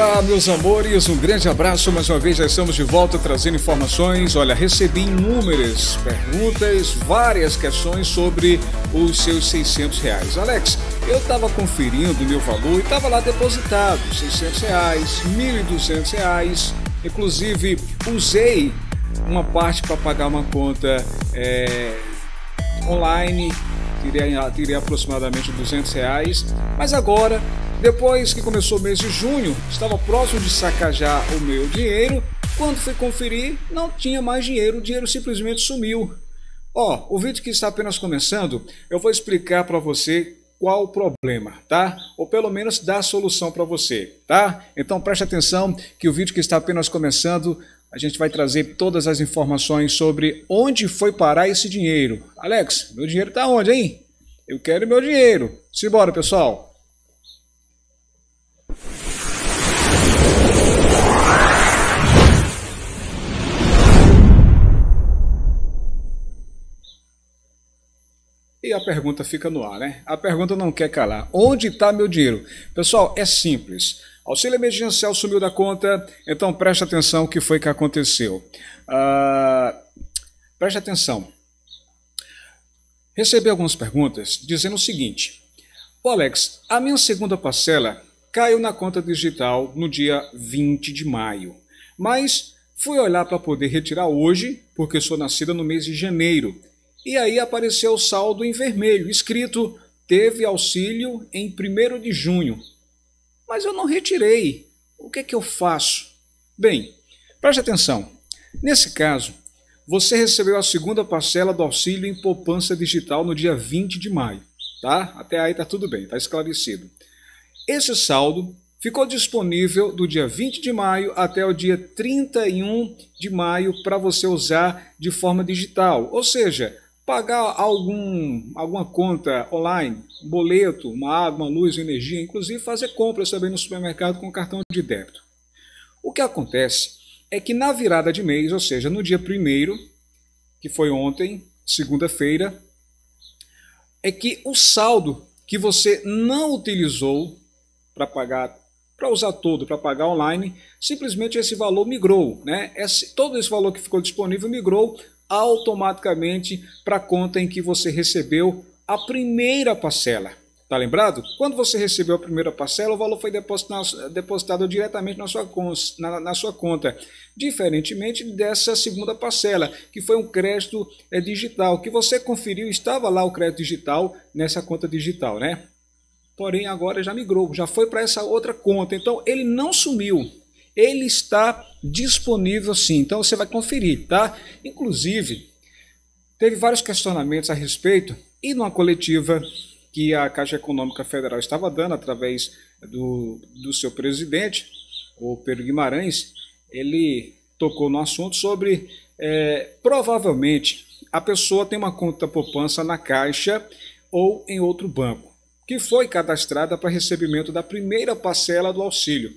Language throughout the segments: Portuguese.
Olá, meus amores, um grande abraço. Mais uma vez, já estamos de volta trazendo informações. Olha, recebi inúmeras perguntas, várias questões sobre os seus 600 reais. Alex, eu estava conferindo o meu valor e estava lá depositado 600 reais, 1.200 reais. Inclusive, usei uma parte para pagar uma conta é, online, tirei, tirei aproximadamente 200 reais. Mas agora depois que começou o mês de junho, estava próximo de sacajar o meu dinheiro. Quando fui conferir, não tinha mais dinheiro, o dinheiro simplesmente sumiu. Ó, oh, o vídeo que está apenas começando, eu vou explicar para você qual o problema, tá? Ou pelo menos dar a solução para você, tá? Então preste atenção que o vídeo que está apenas começando, a gente vai trazer todas as informações sobre onde foi parar esse dinheiro. Alex, meu dinheiro está onde, hein? Eu quero meu dinheiro. Simbora, pessoal! a pergunta fica no ar, né? A pergunta não quer calar. Onde está meu dinheiro? Pessoal, é simples. Auxílio emergencial sumiu da conta, então preste atenção o que foi que aconteceu. Ah, preste atenção. Recebi algumas perguntas dizendo o seguinte: Ô Alex, a minha segunda parcela caiu na conta digital no dia 20 de maio, mas fui olhar para poder retirar hoje, porque sou nascida no mês de janeiro. E aí apareceu o saldo em vermelho, escrito teve auxílio em 1 de junho. Mas eu não retirei. O que é que eu faço? Bem, preste atenção. Nesse caso, você recebeu a segunda parcela do auxílio em poupança digital no dia 20 de maio, tá? Até aí tá tudo bem, tá esclarecido. Esse saldo ficou disponível do dia 20 de maio até o dia 31 de maio para você usar de forma digital, ou seja, pagar algum, alguma conta online, um boleto, uma água, uma luz, energia, inclusive fazer compras também no supermercado com cartão de débito. O que acontece é que na virada de mês, ou seja, no dia 1 que foi ontem, segunda-feira, é que o saldo que você não utilizou para pagar para usar todo, para pagar online, simplesmente esse valor migrou, né? Esse, todo esse valor que ficou disponível migrou automaticamente para a conta em que você recebeu a primeira parcela. Tá lembrado? Quando você recebeu a primeira parcela, o valor foi depositado, depositado diretamente na sua, na, na sua, conta. Diferentemente dessa segunda parcela, que foi um crédito é, digital, que você conferiu, estava lá o crédito digital nessa conta digital, né? Porém, agora já migrou, já foi para essa outra conta. Então, ele não sumiu, ele está disponível sim. Então você vai conferir, tá? Inclusive, teve vários questionamentos a respeito e numa coletiva que a Caixa Econômica Federal estava dando através do, do seu presidente, o Pedro Guimarães, ele tocou no assunto sobre é, provavelmente a pessoa tem uma conta poupança na Caixa ou em outro banco, que foi cadastrada para recebimento da primeira parcela do auxílio.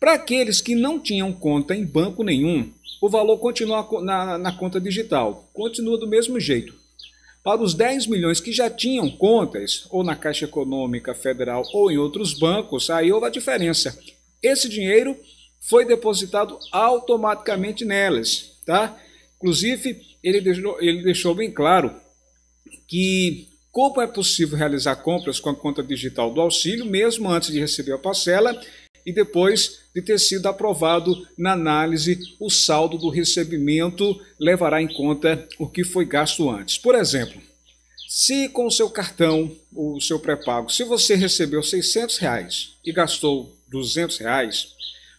Para aqueles que não tinham conta em banco nenhum, o valor continua na, na conta digital, continua do mesmo jeito. Para os 10 milhões que já tinham contas, ou na Caixa Econômica Federal ou em outros bancos, aí houve a diferença. Esse dinheiro foi depositado automaticamente nelas, tá? Inclusive, ele deixou, ele deixou bem claro que como é possível realizar compras com a conta digital do auxílio, mesmo antes de receber a parcela, e depois de ter sido aprovado na análise, o saldo do recebimento levará em conta o que foi gasto antes. Por exemplo, se com o seu cartão, o seu pré-pago, se você recebeu 600 reais e gastou 200 reais,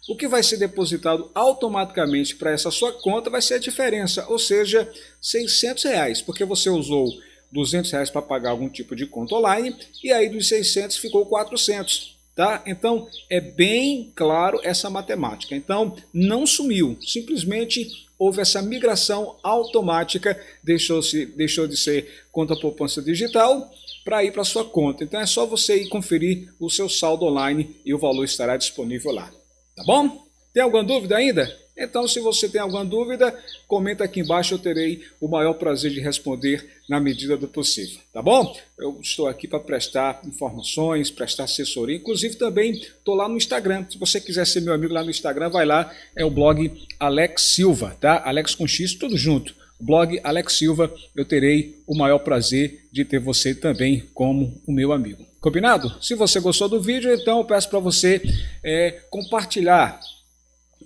o que vai ser depositado automaticamente para essa sua conta vai ser a diferença, ou seja, 600 reais, porque você usou 200 reais para pagar algum tipo de conta online e aí dos 600 ficou 400. Tá? Então é bem claro essa matemática. Então não sumiu, simplesmente houve essa migração automática, deixou, -se, deixou de ser conta poupança digital para ir para sua conta. Então é só você ir conferir o seu saldo online e o valor estará disponível lá. Tá bom? Tem alguma dúvida ainda? Então, se você tem alguma dúvida, comenta aqui embaixo, eu terei o maior prazer de responder na medida do possível, tá bom? Eu estou aqui para prestar informações, prestar assessoria, inclusive também estou lá no Instagram. Se você quiser ser meu amigo lá no Instagram, vai lá, é o blog Alex Silva, tá? Alex com X, tudo junto. Blog Alex Silva, eu terei o maior prazer de ter você também como o meu amigo. Combinado? Se você gostou do vídeo, então eu peço para você é, compartilhar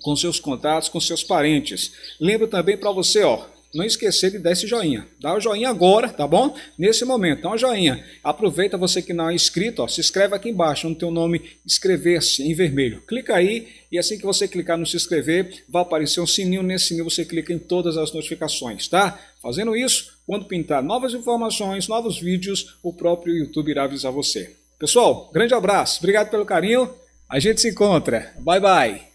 com seus contatos, com seus parentes. Lembro também para você, ó, não esquecer de dar esse joinha. Dá o joinha agora, tá bom? Nesse momento, dá um joinha. Aproveita você que não é inscrito, ó, se inscreve aqui embaixo, no teu nome, inscrever-se em vermelho. Clica aí e assim que você clicar no se inscrever, vai aparecer um sininho. Nesse sininho você clica em todas as notificações, tá? Fazendo isso, quando pintar novas informações, novos vídeos, o próprio YouTube irá avisar você. Pessoal, grande abraço, obrigado pelo carinho. A gente se encontra. Bye bye.